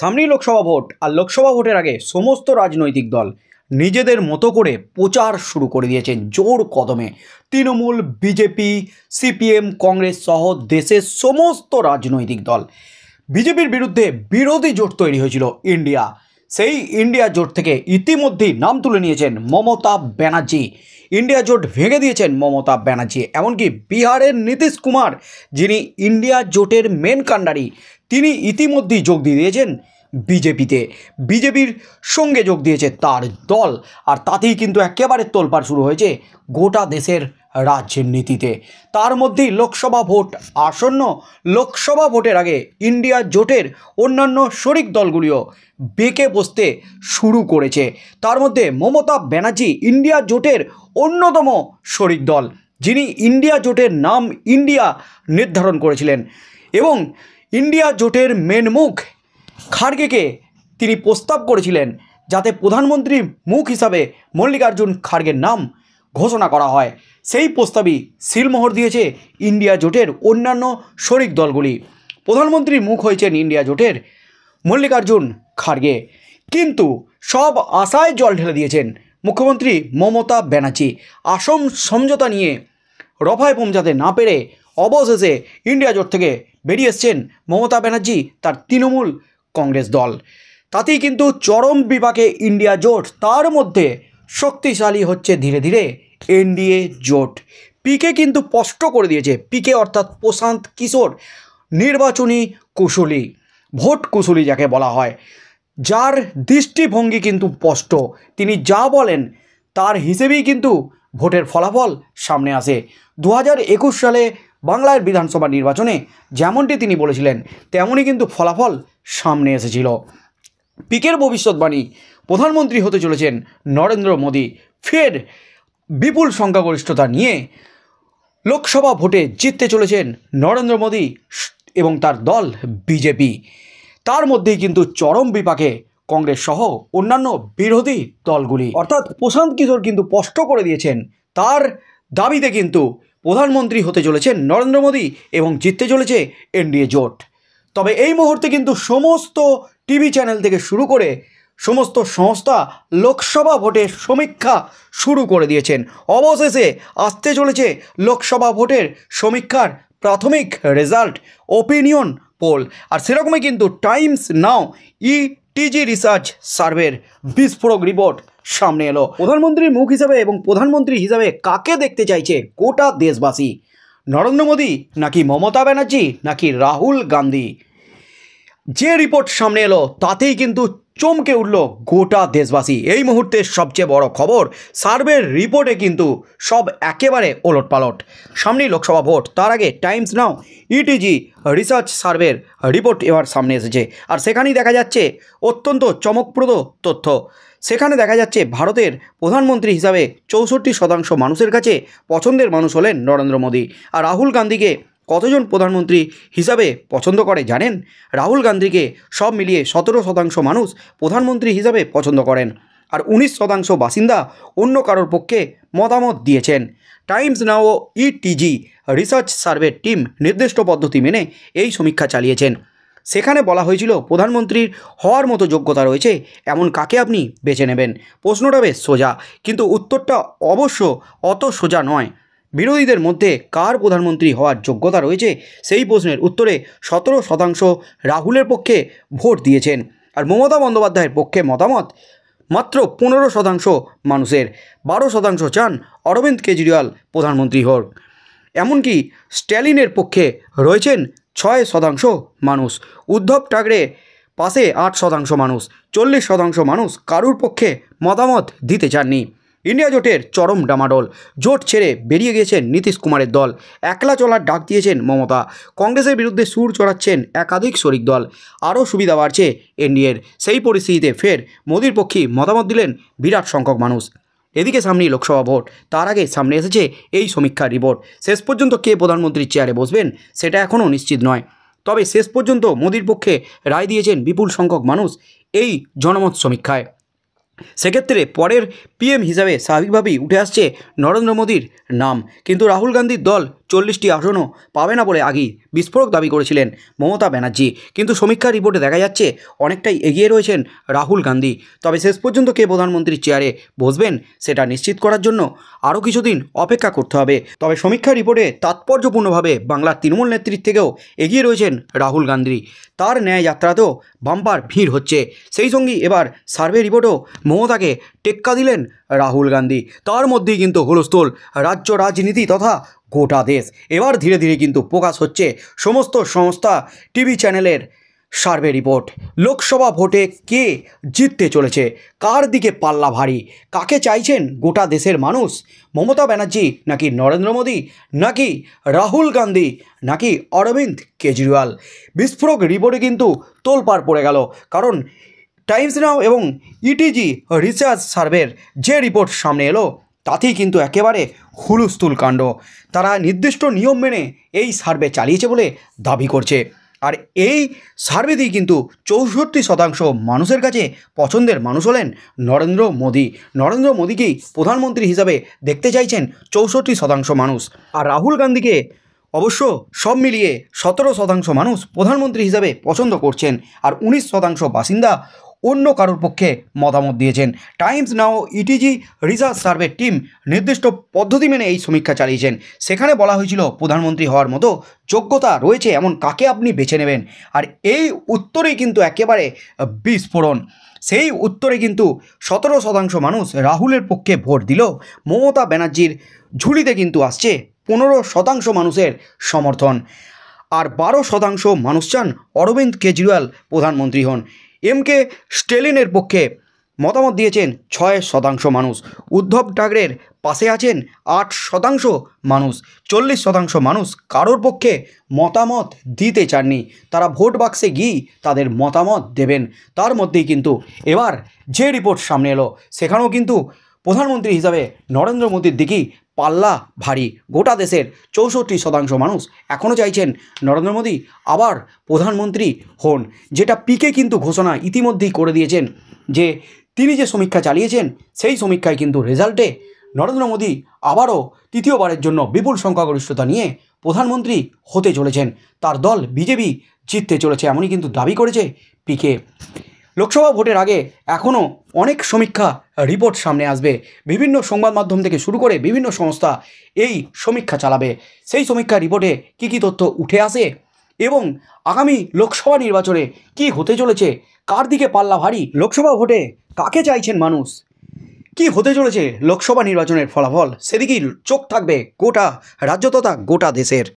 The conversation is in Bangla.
সামনেই লোকসভা ভোট আর লোকসভা ভোটের আগে সমস্ত রাজনৈতিক দল নিজেদের মতো করে প্রচার শুরু করে দিয়েছেন জোর কদমে তৃণমূল বিজেপি সিপিএম কংগ্রেস সহ দেশের সমস্ত রাজনৈতিক দল বিজেপির বিরুদ্ধে বিরোধী জোট তৈরি হয়েছিল ইন্ডিয়া সেই ইন্ডিয়া জোট থেকে ইতিমধ্যেই নাম তুলে নিয়েছেন মমতা ব্যানার্জি ইন্ডিয়া জোট ভেঙে দিয়েছেন মমতা ব্যানার্জি এমনকি বিহারের নীতিশ কুমার যিনি ইন্ডিয়া জোটের মেন কান্ডারি তিনি ইতিমধ্যেই যোগ দিয়ে দিয়েছেন বিজেপিতে বিজেপির সঙ্গে যোগ দিয়েছে তার দল আর তাতেই কিন্তু একেবারে তোলপাড় শুরু হয়েছে গোটা দেশের রাজ্যের নীতিতে তার মধ্যেই লোকসভা ভোট আসন্ন লোকসভা ভোটের আগে ইন্ডিয়া জোটের অন্যান্য শরিক দলগুলিও বেঁকে বসতে শুরু করেছে তার মধ্যে মমতা ব্যানার্জি ইন্ডিয়া জোটের অন্যতম শরিক দল যিনি ইন্ডিয়া জোটের নাম ইন্ডিয়া নির্ধারণ করেছিলেন এবং ইন্ডিয়া জোটের মেন মুখ খাড়গেকে তিনি প্রস্তাব করেছিলেন যাতে প্রধানমন্ত্রীর মুখ হিসাবে মল্লিকার্জুন খাড়গের নাম ঘোষণা করা হয় সেই প্রস্তাবই সিলমোহর দিয়েছে ইন্ডিয়া জোটের অন্যান্য শরিক দলগুলি প্রধানমন্ত্রীর মুখ হয়েছেন ইন্ডিয়া জোটের মল্লিকার্জুন খাড়গে কিন্তু সব আশায় জল ঢেলে দিয়েছেন মুখ্যমন্ত্রী মমতা ব্যানার্জি আসম সমঝোতা নিয়ে রফায় পৌঁছাতে না পেরে অবশেষে ইন্ডিয়া জোট থেকে বেরিয়ে এসছেন মমতা ব্যানার্জি তার তৃণমূল কংগ্রেস দল তাতেই কিন্তু চরম বিপাকে ইন্ডিয়া জোট তার মধ্যে শক্তিশালী হচ্ছে ধীরে ধীরে এনডিএ জোট পিকে কিন্তু স্পষ্ট করে দিয়েছে পিকে অর্থাৎ প্রশান্ত কিশোর নির্বাচনী কুশলী ভোট কুশলী যাকে বলা হয় যার দৃষ্টিভঙ্গি কিন্তু স্পষ্ট তিনি যা বলেন তার হিসেবেই কিন্তু ভোটের ফলাফল সামনে আসে দু সালে বাংলার বিধানসভা নির্বাচনে যেমনটি তিনি বলেছিলেন তেমনই কিন্তু ফলাফল সামনে এসেছিল পিকের ভবিষ্যৎবাণী প্রধানমন্ত্রী হতে চলেছেন নরেন্দ্র মোদী ফের বিপুল সংখ্যাগরিষ্ঠতা নিয়ে লোকসভা ভোটে জিততে চলেছেন নরেন্দ্র মোদী এবং তার দল বিজেপি তার মধ্যেই কিন্তু চরম বিপাকে কংগ্রেস সহ অন্যান্য বিরোধী দলগুলি অর্থাৎ প্রশান্ত কিশোর কিন্তু স্পষ্ট করে দিয়েছেন তার দাবিতে কিন্তু প্রধানমন্ত্রী হতে চলেছে নরেন্দ্র মোদী এবং জিততে চলেছে এনডিএ জোট তবে এই মুহূর্তে কিন্তু সমস্ত টিভি চ্যানেল থেকে শুরু করে সমস্ত সংস্থা লোকসভা ভোটের সমীক্ষা শুরু করে দিয়েছেন অবশেষে আসতে চলেছে লোকসভা ভোটের সমীক্ষার প্রাথমিক রেজাল্ট ওপিনিয়ন পোল আর সেরকমই কিন্তু টাইমস নাও ইটিজি রিসার্চ সার্ভের বিস্ফোরক রিপোর্ট সামনে এলো প্রধানমন্ত্রীর মুখ হিসাবে এবং প্রধানমন্ত্রী হিসাবে কাকে দেখতে চাইছে গোটা দেশবাসী নরেন্দ্র মোদী নাকি মমতা ব্যানার্জি নাকি রাহুল গান্ধী যে রিপোর্ট সামনে এলো তাতেই কিন্তু চমকে উঠল গোটা দেশবাসী এই মুহূর্তে সবচেয়ে বড় খবর সার্ভের রিপোর্টে কিন্তু সব একেবারে ওলট পালট সামনেই লোকসভা ভোট তার আগে টাইমস নাও ইটিজি রিসার্চ সার্ভের রিপোর্ট এবার সামনে এসেছে আর সেখানেই দেখা যাচ্ছে অত্যন্ত চমকপ্রদ তথ্য সেখানে দেখা যাচ্ছে ভারতের প্রধানমন্ত্রী হিসাবে চৌষট্টি শতাংশ মানুষের কাছে পছন্দের মানুষ হলেন নরেন্দ্র মোদী আর রাহুল গান্ধীকে কতজন প্রধানমন্ত্রী হিসাবে পছন্দ করে জানেন রাহুল গান্ধীকে সব মিলিয়ে সতেরো শতাংশ মানুষ প্রধানমন্ত্রী হিসাবে পছন্দ করেন আর উনিশ শতাংশ বাসিন্দা অন্য কারোর পক্ষে মতামত দিয়েছেন Times Now ETG research survey team নির্দিষ্ট পদ্ধতি মেনে এই সমীক্ষা চালিয়েছেন সেখানে বলা হয়েছিল প্রধানমন্ত্রীর হওয়ার মতো যোগ্যতা রয়েছে এমন কাকে আপনি বেছে নেবেন প্রশ্নটা বেশ সোজা কিন্তু উত্তরটা অবশ্য অত সোজা নয় বিরোধীদের মধ্যে কার প্রধানমন্ত্রী হওয়ার যোগ্যতা রয়েছে সেই প্রশ্নের উত্তরে সতেরো শতাংশ রাহুলের পক্ষে ভোট দিয়েছেন আর মমতা বন্দ্যোপাধ্যায়ের পক্ষে মতামত মাত্র পনেরো শতাংশ মানুষের বারো শতাংশ চান অরবিন্দ কেজরিওয়াল প্রধানমন্ত্রী হোক এমনকি স্ট্যালিনের পক্ষে রয়েছেন ছয় শতাংশ মানুষ উদ্ধব ঠাকরে পাশে আট শতাংশ মানুষ চল্লিশ শতাংশ মানুষ কারুর পক্ষে মতামত দিতে চাননি ইন্ডিয়া জোটের চরম ডামাডোল জোট ছেড়ে বেরিয়ে গিয়েছেন নীতিশ কুমারের দল একলা চলার ডাক দিয়েছেন মমতা কংগ্রেসের বিরুদ্ধে সুর চড়াচ্ছেন একাধিক শরিক দল আরও সুবিধা বাড়ছে এনডিএর সেই পরিস্থিতিতে ফের মোদির পক্ষে মতামত দিলেন বিরাট সংখ্যক মানুষ এদিকে সামনেই লোকসভা ভোট তার আগে সামনে এসেছে এই সমীক্ষার রিপোর্ট শেষ পর্যন্ত কে প্রধানমন্ত্রীর চেয়ারে বসবেন সেটা এখনও নিশ্চিত নয় তবে শেষ পর্যন্ত মোদির পক্ষে রায় দিয়েছেন বিপুল সংখ্যক মানুষ এই জনমত সমীক্ষায় সেক্ষেত্রে পরের পিএম হিসাবে স্বাভাবিকভাবেই উঠে আসছে নরেন্দ্র মোদীর নাম কিন্তু রাহুল গান্ধীর দল চল্লিশটি আসনও পাবে না বলে আগেই বিস্ফোরক দাবি করেছিলেন মমতা ব্যানার্জি কিন্তু সমীক্ষার রিপোর্টে দেখা যাচ্ছে অনেকটাই এগিয়ে রয়েছেন রাহুল গান্ধী তবে শেষ পর্যন্ত কে প্রধানমন্ত্রীর চেয়ারে বসবেন সেটা নিশ্চিত করার জন্য আরও কিছুদিন অপেক্ষা করতে হবে তবে সমীক্ষা রিপোর্টে তাৎপর্যপূর্ণভাবে বাংলার তৃণমূল নেতৃত্ব থেকেও এগিয়ে রয়েছেন রাহুল গান্ধী তার ন্যায় যাত্রাতেও বাম্পার ভিড় হচ্ছে সেই সঙ্গে এবার সার্ভে রিপোর্টও মমতাকে টেক্কা দিলেন রাহুল গান্ধী তার মধ্যেই কিন্তু হুলস্থুল রাজ্য রাজনীতি তথা গোটা দেশ এবার ধীরে ধীরে কিন্তু প্রকাশ হচ্ছে সমস্ত সংস্থা টিভি চ্যানেলের সার্ভে রিপোর্ট লোকসভা ভোটে কে জিততে চলেছে কার দিকে পাল্লা ভারী কাকে চাইছেন গোটা দেশের মানুষ মমতা ব্যানার্জি নাকি নরেন্দ্র মোদী নাকি রাহুল গান্ধী নাকি অরবিন্দ কেজরিওয়াল বিস্ফোরক রিপোর্টে কিন্তু তোলপাড় পড়ে গেল কারণ টাইমস নাও এবং ইটিজি রিসার্চ সার্ভের যে রিপোর্ট সামনে এলো তাতেই কিন্তু একেবারে হুলুস্তুল কাণ্ড তারা নির্দিষ্ট নিয়ম মেনে এই সার্ভে চালিয়েছে বলে দাবি করছে আর এই সার্ভেতেই কিন্তু চৌষট্টি শতাংশ মানুষের কাছে পছন্দের মানুষ হলেন নরেন্দ্র মোদী নরেন্দ্র মোদীকেই প্রধানমন্ত্রী হিসাবে দেখতে চাইছেন চৌষট্টি শতাংশ মানুষ আর রাহুল গান্ধীকে অবশ্য সব মিলিয়ে সতেরো শতাংশ মানুষ প্রধানমন্ত্রী হিসাবে পছন্দ করছেন আর উনিশ শতাংশ বাসিন্দা অন্য কারোর পক্ষে মতামত দিয়েছেন Times Now ETG research survey team নির্দিষ্ট পদ্ধতি মেনে এই সমীক্ষা চালিয়েছেন সেখানে বলা হয়েছিল প্রধানমন্ত্রী হওয়ার মতো যোগ্যতা রয়েছে এমন কাকে আপনি বেছে নেবেন আর এই উত্তরেই কিন্তু একেবারে বিস্ফোরণ সেই উত্তরে কিন্তু সতেরো শতাংশ মানুষ রাহুলের পক্ষে ভোট দিল মমতা ব্যানার্জির ঝুলিতে কিন্তু আসছে পনেরো শতাংশ মানুষের সমর্থন আর বারো শতাংশ মানুষ চান অরবিন্দ কেজরিওয়াল প্রধানমন্ত্রী হন এম কে স্টেলিনের পক্ষে মতামত দিয়েছেন ছয় শতাংশ মানুষ উদ্ধব ঠাকরের পাশে আছেন আট শতাংশ মানুষ চল্লিশ শতাংশ মানুষ কারোর পক্ষে মতামত দিতে চাননি তারা ভোট বাক্সে গিয়ে তাদের মতামত দেবেন তার মধ্যেই কিন্তু এবার যে রিপোর্ট সামনে এলো সেখানেও কিন্তু প্রধানমন্ত্রী হিসাবে নরেন্দ্র মোদীর দিকেই পাল্লা ভারী গোটা দেশের চৌষট্টি শতাংশ মানুষ এখনও চাইছেন নরেন্দ্র মোদী আবার প্রধানমন্ত্রী হন যেটা পিকে কিন্তু ঘোষণা ইতিমধ্যেই করে দিয়েছেন যে তিনি যে সমীক্ষা চালিয়েছেন সেই সমীক্ষায় কিন্তু রেজাল্টে নরেন্দ্র মোদী আবারও তৃতীয়বারের জন্য বিপুল সংখ্যাগরিষ্ঠতা নিয়ে প্রধানমন্ত্রী হতে চলেছেন তার দল বিজেপি জিততে চলেছে এমনই কিন্তু দাবি করেছে পিকে লোকসভা ভোটের আগে এখনও অনেক সমীক্ষা রিপোর্ট সামনে আসবে বিভিন্ন সংবাদ মাধ্যম থেকে শুরু করে বিভিন্ন সংস্থা এই সমীক্ষা চালাবে সেই সমীক্ষা রিপোর্টে কি কি তথ্য উঠে আসে এবং আগামী লোকসভা নির্বাচনে কি হতে চলেছে কার দিকে পাল্লা ভারী লোকসভা ভোটে কাকে চাইছেন মানুষ কি হতে চলেছে লোকসভা নির্বাচনের ফলাফল সেদিকেই চোখ থাকবে গোটা রাজ্য তথা গোটা দেশের